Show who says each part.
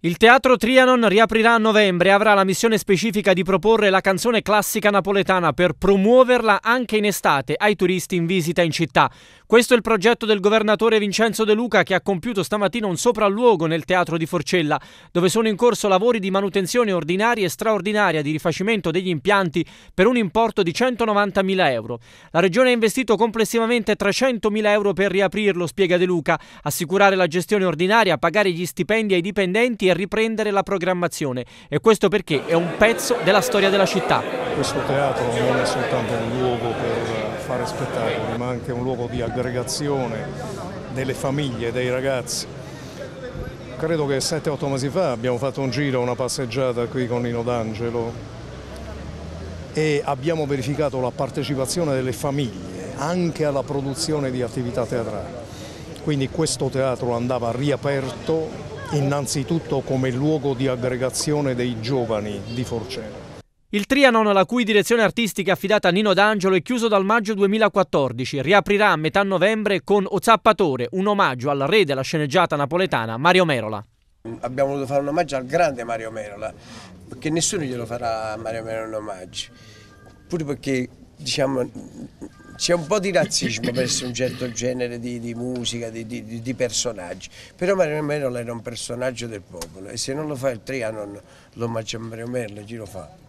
Speaker 1: Il Teatro Trianon riaprirà a novembre e avrà la missione specifica di proporre la canzone classica napoletana per promuoverla anche in estate ai turisti in visita in città. Questo è il progetto del governatore Vincenzo De Luca che ha compiuto stamattina un sopralluogo nel Teatro di Forcella, dove sono in corso lavori di manutenzione ordinaria e straordinaria di rifacimento degli impianti per un importo di 190.000 euro. La Regione ha investito complessivamente 300.000 euro per riaprirlo, spiega De Luca, assicurare la gestione ordinaria, pagare gli stipendi ai dipendenti a riprendere la programmazione e questo perché è un pezzo della storia della città. Questo teatro non è soltanto un luogo per fare spettacoli, ma anche un luogo di aggregazione
Speaker 2: delle famiglie, dei ragazzi. Credo che 7-8 mesi fa abbiamo fatto un giro, una passeggiata qui con Nino D'Angelo e abbiamo verificato la partecipazione delle famiglie anche alla produzione di attività teatrali. Quindi questo teatro andava riaperto innanzitutto come luogo di aggregazione dei giovani di Forcena.
Speaker 1: Il Trianon, la cui direzione artistica è affidata a Nino D'Angelo, è chiuso dal maggio 2014. Riaprirà a metà novembre con O Zappatore, un omaggio al re della sceneggiata napoletana Mario Merola.
Speaker 3: Abbiamo voluto fare un omaggio al grande Mario Merola, perché nessuno glielo farà a Mario Merola un omaggio. Pure perché diciamo, c'è un po' di razzismo verso un certo genere di, di musica, di, di, di, personaggi, però Mario Merlo era un personaggio del popolo
Speaker 1: e se non lo fa il Trianon lo Mario Merlo, chi lo fa?